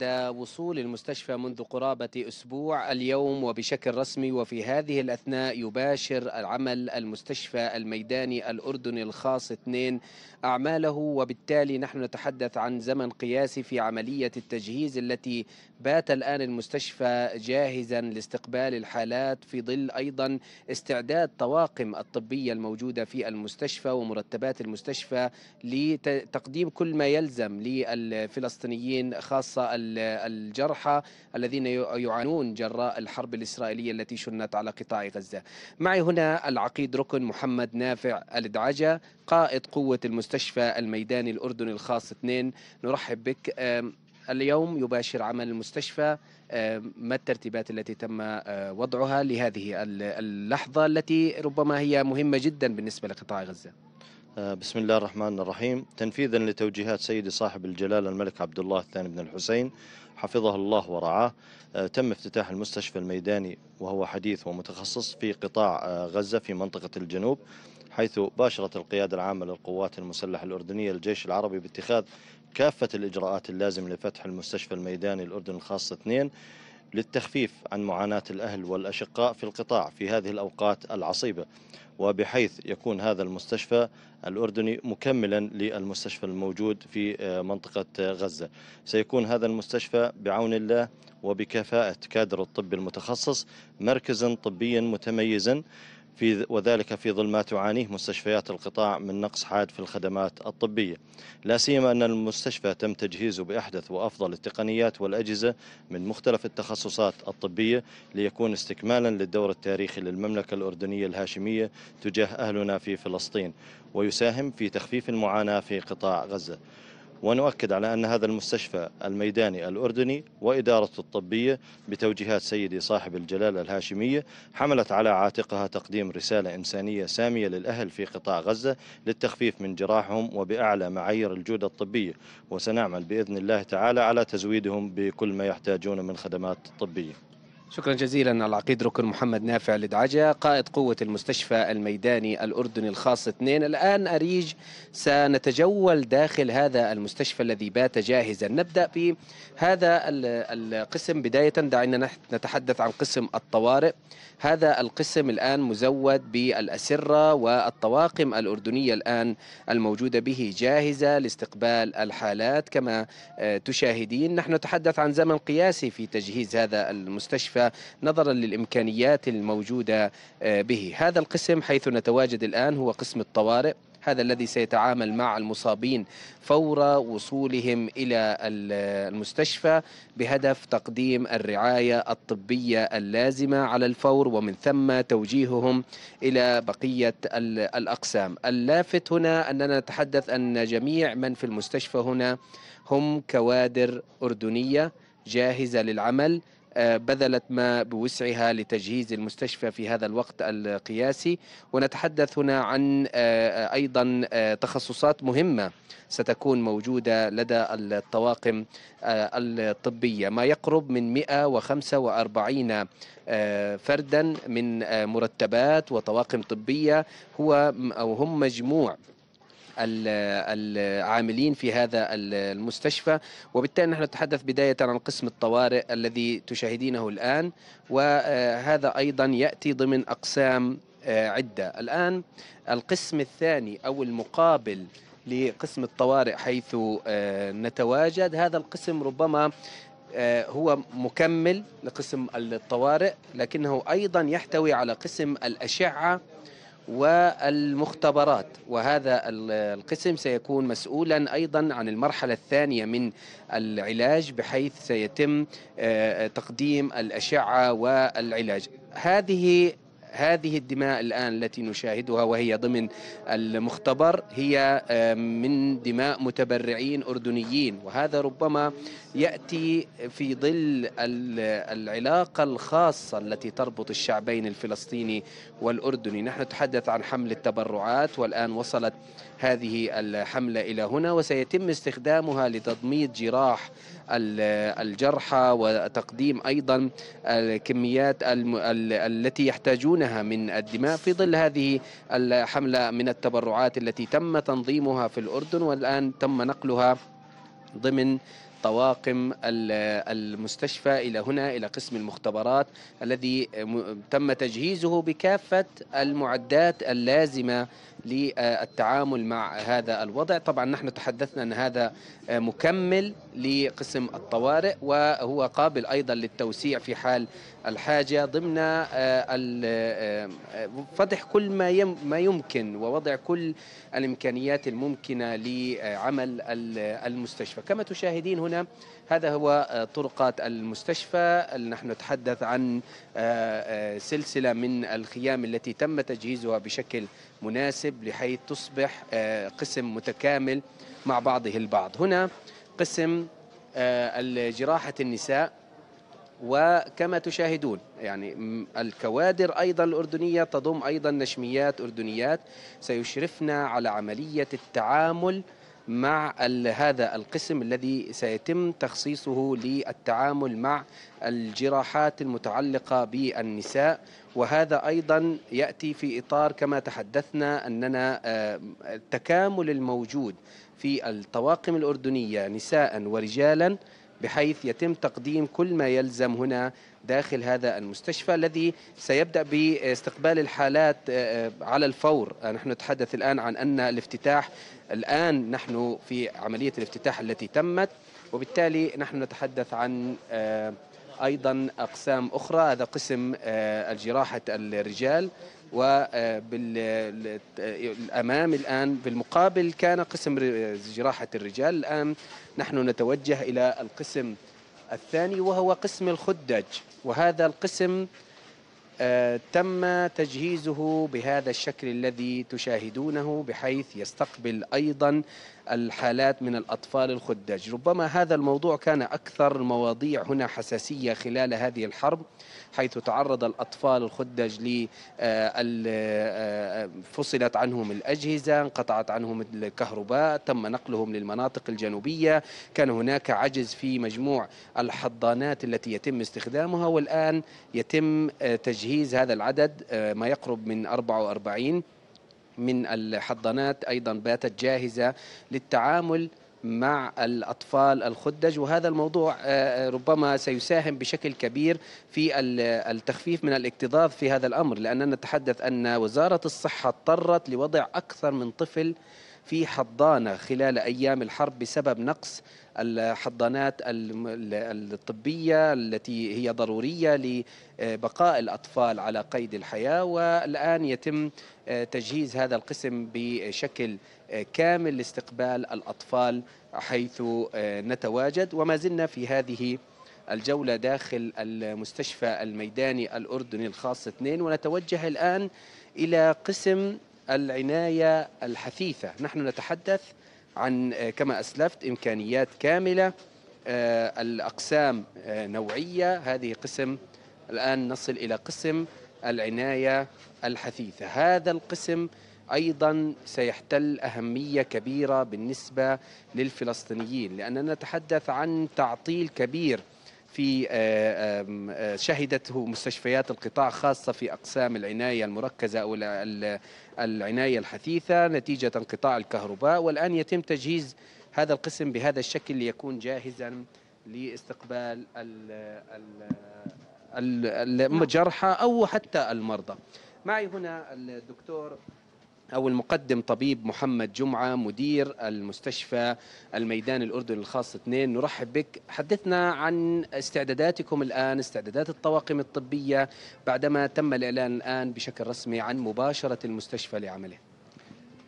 بعد وصول المستشفى منذ قرابة أسبوع اليوم وبشكل رسمي وفي هذه الأثناء يباشر العمل المستشفى الميداني الأردني الخاص 2 أعماله وبالتالي نحن نتحدث عن زمن قياسي في عملية التجهيز التي بات الآن المستشفى جاهزا لاستقبال الحالات في ظل أيضا استعداد طواقم الطبية الموجودة في المستشفى ومرتبات المستشفى لتقديم كل ما يلزم للفلسطينيين خاصة الجرحى الذين يعانون جراء الحرب الإسرائيلية التي شنت على قطاع غزة معي هنا العقيد ركن محمد نافع الدعجة قائد قوة المستشفى الميداني الأردني الخاص 2 نرحب بك اليوم يباشر عمل المستشفى ما الترتيبات التي تم وضعها لهذه اللحظة التي ربما هي مهمة جدا بالنسبة لقطاع غزة آه، بسم الله الرحمن الرحيم تنفيذا لتوجيهات سيدي صاحب الجلالة الملك عبد الله الثاني بن الحسين حفظه الله ورعاه آه، تم افتتاح المستشفى الميداني وهو حديث ومتخصص في قطاع آه، غزة في منطقة الجنوب حيث باشرت القيادة العامة للقوات المسلحة الأردنية الجيش العربي باتخاذ كافة الإجراءات اللازمة لفتح المستشفى الميداني الأردن الخاص 2 للتخفيف عن معاناة الأهل والأشقاء في القطاع في هذه الأوقات العصيبة وبحيث يكون هذا المستشفى الأردني مكملا للمستشفى الموجود في آه، منطقة غزة سيكون هذا المستشفى بعون الله وبكفاءة كادر الطب المتخصص مركزا طبيا متميزا في وذلك في ظل ما تعانيه مستشفيات القطاع من نقص حاد في الخدمات الطبية لا سيما أن المستشفى تم تجهيزه بأحدث وأفضل التقنيات والأجهزة من مختلف التخصصات الطبية ليكون استكمالا للدور التاريخي للمملكة الأردنية الهاشمية تجاه أهلنا في فلسطين ويساهم في تخفيف المعاناة في قطاع غزة ونؤكد على أن هذا المستشفى الميداني الأردني وإدارته الطبية بتوجيهات سيدي صاحب الجلالة الهاشمية حملت على عاتقها تقديم رسالة إنسانية سامية للأهل في قطاع غزة للتخفيف من جراحهم وبأعلى معايير الجودة الطبية وسنعمل بإذن الله تعالى على تزويدهم بكل ما يحتاجون من خدمات طبية شكرا جزيلا العقيد ركن محمد نافع لدعجة قائد قوة المستشفى الميداني الأردني الخاص 2 الآن أريج سنتجول داخل هذا المستشفى الذي بات جاهزا نبدأ بهذا القسم بداية دعنا نتحدث عن قسم الطوارئ هذا القسم الآن مزود بالأسرة والطواقم الأردنية الآن الموجودة به جاهزة لاستقبال الحالات كما آه، تشاهدين نحن نتحدث عن زمن قياسي في تجهيز هذا المستشفى نظرا للإمكانيات الموجودة آه، به هذا القسم حيث نتواجد الآن هو قسم الطوارئ هذا الذي سيتعامل مع المصابين فور وصولهم الى المستشفى بهدف تقديم الرعايه الطبيه اللازمه على الفور ومن ثم توجيههم الى بقيه الاقسام. اللافت هنا اننا نتحدث ان جميع من في المستشفى هنا هم كوادر اردنيه جاهزه للعمل بذلت ما بوسعها لتجهيز المستشفى في هذا الوقت القياسي ونتحدث هنا عن آه، آه، أيضا آه، تخصصات مهمة ستكون موجودة لدى الطواقم الطبية ما يقرب من 145 فردا من مرتبات وطواقم طبية هو أو هم مجموع العاملين في هذا المستشفى وبالتالي نحن نتحدث بداية عن قسم الطوارئ الذي تشاهدينه الآن وهذا أيضا يأتي ضمن أقسام آه، عدة الآن القسم الثاني أو المقابل لقسم الطوارئ حيث آه، نتواجد هذا القسم ربما آه، هو مكمل لقسم الطوارئ لكنه أيضا يحتوي على قسم الأشعة والمختبرات وهذا القسم سيكون مسؤولا ايضا عن المرحله الثانيه من العلاج بحيث سيتم آه، تقديم الاشعه والعلاج هذه هذه الدماء الآن التي نشاهدها وهي ضمن المختبر هي من دماء متبرعين أردنيين وهذا ربما يأتي في ظل العلاقة الخاصة التي تربط الشعبين الفلسطيني والأردني نحن نتحدث عن حمل التبرعات والآن وصلت هذه الحملة إلى هنا وسيتم استخدامها لتضميد جراح الجرحى وتقديم أيضا الكميات التي يحتاجونها من الدماء في ظل هذه الحملة من التبرعات التي تم تنظيمها في الأردن والآن تم نقلها ضمن طواقم المستشفى إلى هنا إلى قسم المختبرات الذي تم تجهيزه بكافة المعدات اللازمة للتعامل مع هذا الوضع طبعا نحن تحدثنا أن هذا مكمل لقسم الطوارئ وهو قابل أيضا للتوسيع في حال الحاجة ضمن آه، آه، فتح كل ما ما يمكن ووضع كل الإمكانيات الممكنة لعمل المستشفى كما تشاهدين هنا معنا هذا هو آه، طرقات المستشفى نحن نتحدث عن آه، آه، سلسلة من الخيام التي تم تجهيزها بشكل مناسب لحيث تصبح قسم متكامل مع بعضه البعض هنا قسم جراحة النساء وكما تشاهدون يعني الكوادر أيضا الأردنية تضم أيضا نشميات أردنيات سيشرفنا على عملية التعامل مع هذا القسم الذي سيتم تخصيصه للتعامل مع الجراحات المتعلقة بالنساء وهذا أيضا يأتي في إطار كما تحدثنا أننا آه، التكامل الموجود في الطواقم الأردنية نساء ورجالا بحيث يتم تقديم كل ما يلزم هنا داخل هذا المستشفى الذي سيبدأ باستقبال الحالات آه، آه، على الفور آه، نحن نتحدث الآن عن أن الافتتاح الآن نحن في عملية الافتتاح التي تمت وبالتالي نحن نتحدث عن ايضا اقسام اخرى هذا قسم الجراحه الرجال وبالامام الان بالمقابل كان قسم جراحه الرجال الان نحن نتوجه الى القسم الثاني وهو قسم الخدج وهذا القسم آه، تم تجهيزه بهذا الشكل الذي تشاهدونه بحيث يستقبل ايضا الحالات من الأطفال الخدج ربما هذا الموضوع كان أكثر المواضيع هنا حساسية خلال هذه الحرب حيث تعرض الأطفال الخدج ل آه، آه، فصلت عنهم الأجهزة انقطعت عنهم الكهرباء تم نقلهم للمناطق الجنوبية كان هناك عجز في مجموع الحضانات التي يتم استخدامها والآن يتم آه، تجهيز هذا العدد ما يقرب من 44 من الحضانات أيضا باتت جاهزة للتعامل مع الأطفال الخدج وهذا الموضوع آه، آه، ربما سيساهم بشكل كبير في التخفيف من الاكتظاظ في هذا الأمر لأننا نتحدث أن وزارة الصحة اضطرت لوضع أكثر من طفل في حضانة خلال أيام الحرب بسبب نقص الحضانات الطبية التي هي ضرورية لبقاء الأطفال على قيد الحياة والآن يتم آه، تجهيز هذا القسم بشكل آه، كامل لاستقبال الأطفال حيث آه، نتواجد وما زلنا في هذه الجولة داخل المستشفى الميداني الأردني الخاص 2 ونتوجه الآن إلى قسم العناية الحثيثة نحن نتحدث عن آه، كما أسلفت إمكانيات كاملة آه، الأقسام آه، نوعية هذه قسم الآن نصل إلى قسم العناية الحثيثة هذا القسم ايضا سيحتل اهميه كبيره بالنسبه للفلسطينيين لاننا نتحدث عن تعطيل كبير في آه، آه، شهدته مستشفيات القطاع خاصة في أقسام العناية المركزة أو العناية الحثيثة نتيجة انقطاع الكهرباء والآن يتم تجهيز هذا القسم بهذا الشكل ليكون جاهزا لاستقبال الجرحى أو حتى المرضى معي هنا الدكتور أو المقدم طبيب محمد جمعة مدير المستشفى الميدان الأردني الخاص 2 نرحب بك حدثنا عن استعداداتكم الآن استعدادات الطواقم الطبية بعدما تم الإعلان الآن بشكل رسمي عن مباشرة المستشفى لعمله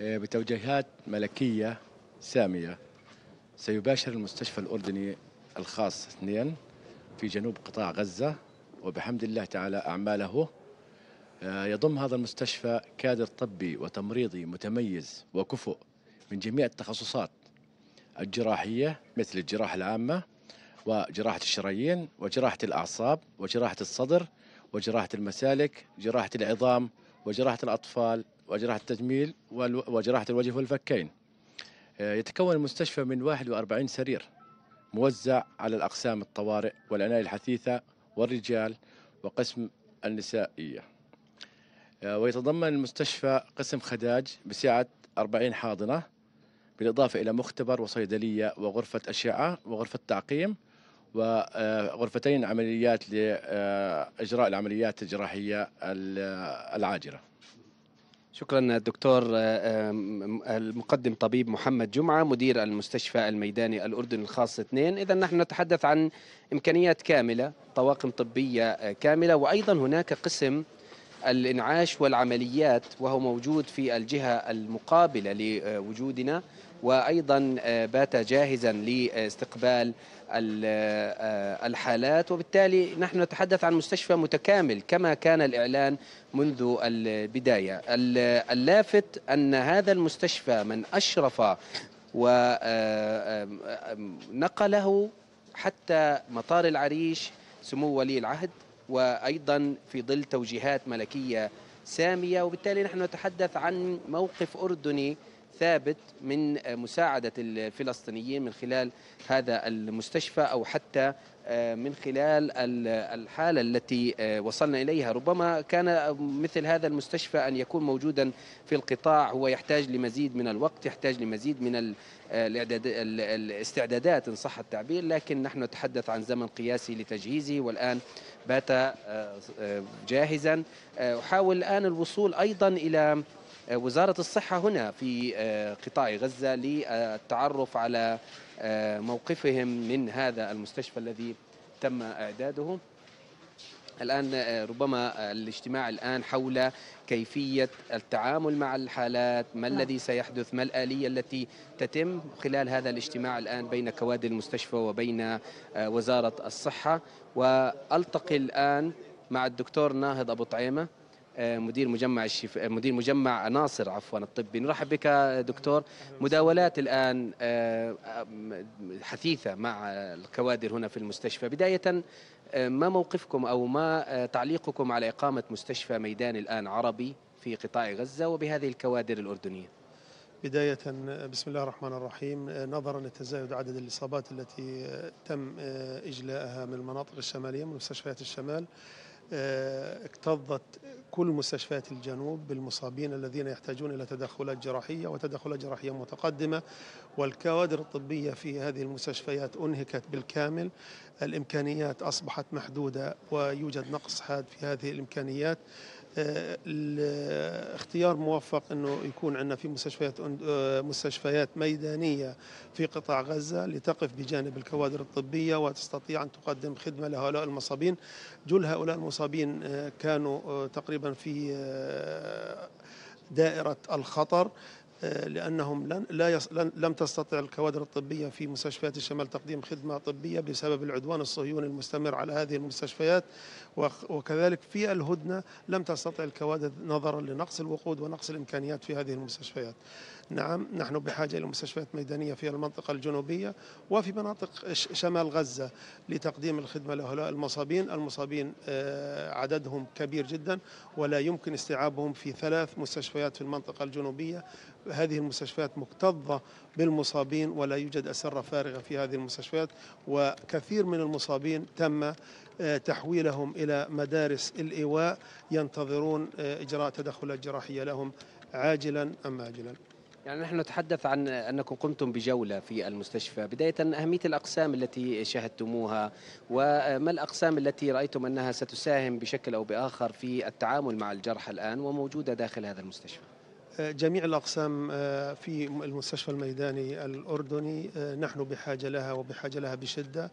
آه، بتوجيهات ملكية سامية سيباشر المستشفى الأردني الخاص 2 في جنوب قطاع غزة وبحمد الله تعالى أعماله آه، يضم هذا المستشفى كادر طبي وتمريضي متميز وكفؤ من جميع التخصصات الجراحية مثل الجراحة العامة وجراحة الشرايين وجراحة الأعصاب وجراحة الصدر وجراحة المسالك جراحة العظام وجراحة الأطفال وجراحة التجميل وجراحة الوجه والفكين آه، يتكون المستشفى من 41 سرير موزع على الأقسام الطوارئ والعناية الحثيثة والرجال وقسم النسائيه آه، ويتضمن المستشفى قسم خداج بسعة 40 حاضنة بالإضافة إلى مختبر وصيدلية وغرفة أشعة وغرفة تعقيم وغرفتين آه، عمليات لإجراء آه، العمليات الجراحية العاجلة شكرا الدكتور المقدم طبيب محمد جمعة مدير المستشفى الميداني الأردني الخاص 2 إذا نحن نتحدث عن إمكانيات كاملة طواقم طبية كاملة وأيضا هناك قسم الإنعاش والعمليات وهو موجود في الجهة المقابلة لوجودنا وأيضا آه، بات جاهزا لاستقبال آه، الحالات وبالتالي نحن نتحدث عن مستشفى متكامل كما كان الإعلان منذ البداية اللافت أن هذا المستشفى من أشرف ونقله آه، حتى مطار العريش سمو ولي العهد وأيضا في ظل توجيهات ملكية سامية وبالتالي نحن نتحدث عن موقف أردني ثابت من مساعدة الفلسطينيين من خلال هذا المستشفى أو حتى آه، من خلال الحالة التي آه، وصلنا إليها ربما كان مثل هذا المستشفى أن يكون موجودا في القطاع هو يحتاج لمزيد من الوقت يحتاج لمزيد من آه، الاستعدادات إن صح التعبير لكن نحن نتحدث عن زمن قياسي لتجهيزه والآن بات جاهزا أحاول الآن الوصول أيضا إلى آه، وزارة الصحة هنا في آه، قطاع غزة للتعرف على آه، موقفهم من هذا المستشفى الذي تم إعداده الآن ربما الاجتماع الآن حول كيفية التعامل مع الحالات ما لا. نعم. الذي سيحدث ما الآلية التي تتم خلال هذا الاجتماع الآن بين كوادر المستشفى وبين وزارة الصحة وألتقي الآن مع الدكتور ناهض أبو طعيمة آه، مدير مجمع الشف... آه، مدير مجمع ناصر عفوا الطبي نرحب بك دكتور مداولات الان آه، حثيثه مع الكوادر هنا في المستشفى بدايه ما موقفكم او ما تعليقكم على اقامه مستشفى ميدان الان عربي في قطاع غزه وبهذه الكوادر الاردنيه بداية بسم الله الرحمن الرحيم نظرا لتزايد عدد الإصابات التي تم اجلائها من المناطق الشمالية من مستشفيات الشمال آه، اكتظت كل مستشفيات الجنوب بالمصابين الذين يحتاجون إلى تدخلات جراحية وتدخلات جراحية متقدمة والكوادر الطبية في هذه المستشفيات أنهكت بالكامل الإمكانيات أصبحت محدودة ويوجد نقص حاد في هذه الإمكانيات الاختيار موفق انه يكون عندنا في مستشفيات آه، مستشفيات ميدانيه في قطاع غزه لتقف بجانب الكوادر الطبيه وتستطيع ان تقدم خدمه لهؤلاء المصابين جل هؤلاء المصابين آه، كانوا آه، تقريبا في دائره الخطر لأنهم لن لا يص... لن لم تستطع الكوادر الطبية في مستشفيات الشمال تقديم خدمة طبية بسبب العدوان الصهيوني المستمر على هذه المستشفيات وكذلك في الهدنة لم تستطع الكوادر نظرا لنقص الوقود ونقص الإمكانيات في هذه المستشفيات نعم نحن بحاجة إلى مستشفيات ميدانية في المنطقة الجنوبية وفي مناطق شمال غزة لتقديم الخدمة لهؤلاء المصابين المصابين آه، عددهم كبير جدا ولا يمكن استيعابهم في ثلاث مستشفيات في المنطقة الجنوبية هذه المستشفيات مكتظة بالمصابين ولا يوجد أسرة فارغة في هذه المستشفيات وكثير من المصابين تم آه، تحويلهم إلى مدارس الإيواء ينتظرون آه، إجراء تدخلات جراحية لهم عاجلا أم آجلا يعني نحن نتحدث عن أنكم قمتم بجولة في المستشفى بداية أهمية الأقسام التي شاهدتموها وما الأقسام التي رأيتم أنها ستساهم بشكل أو بآخر في التعامل مع الجرحى الآن وموجودة داخل هذا المستشفى أه، جميع الأقسام أه، في المستشفى الميداني الأردني أه، نحن بحاجة لها وبحاجة لها بشدة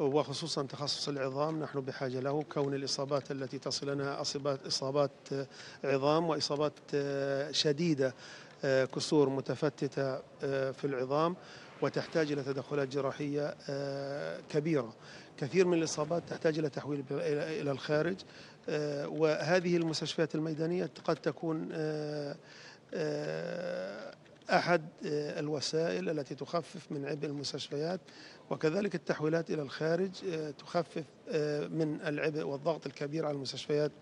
وخصوصا تخصص العظام نحن بحاجة له كون الإصابات التي تصلنا إصابات عظام وإصابات شديدة آه، كسور متفتتة آه، في العظام وتحتاج إلى تدخلات جراحية آه، كبيرة كثير من الإصابات تحتاج إلى تحويل إلى الخارج وهذه المستشفيات الميدانية قد تكون أحد الوسائل التي تخفف من عبء المستشفيات وكذلك التحويلات إلى الخارج تخفف من العبء والضغط الكبير على المستشفيات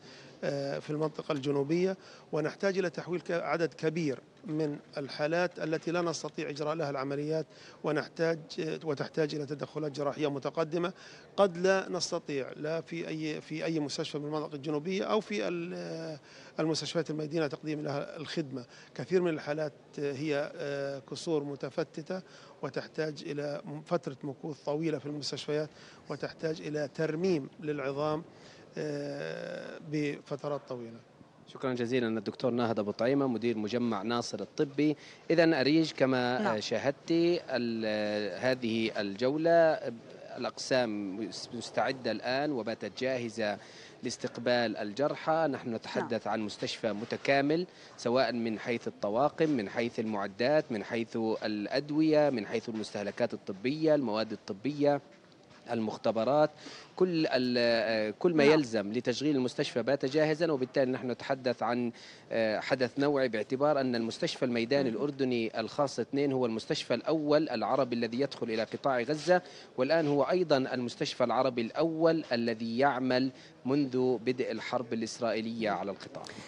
آه، في المنطقة الجنوبية ونحتاج إلى تحويل عدد كبير من الحالات التي لا نستطيع إجراء لها العمليات ونحتاج وتحتاج إلى تدخلات جراحية متقدمة قد لا نستطيع لا في أي في أي مستشفى من المنطقة الجنوبية أو في آه، المستشفيات المدينة تقديم لها الخدمة كثير من الحالات هي آه، كسور متفتتة وتحتاج إلى فترة مكوث طويلة في المستشفيات وتحتاج إلى ترميم للعظام آه، بفترات طويله شكرا جزيلا الدكتور ناهد ابو طعيمه مدير مجمع ناصر الطبي اذا اريج كما نعم. شاهدت هذه الجوله الاقسام مستعده الان وباتت جاهزه لاستقبال الجرحى نحن نتحدث نعم. عن مستشفى متكامل سواء من حيث الطواقم من حيث المعدات من حيث الادويه من حيث المستهلكات الطبيه المواد الطبيه المختبرات كل كل ما نعم. يلزم لتشغيل المستشفى بات جاهزا وبالتالي نحن نتحدث عن آه، حدث نوعي باعتبار ان المستشفى الميداني نعم. الاردني الخاص 2 هو المستشفى الاول العربي الذي يدخل الى قطاع غزه والان هو ايضا المستشفى العربي الاول الذي يعمل منذ بدء الحرب الاسرائيليه نعم. على القطاع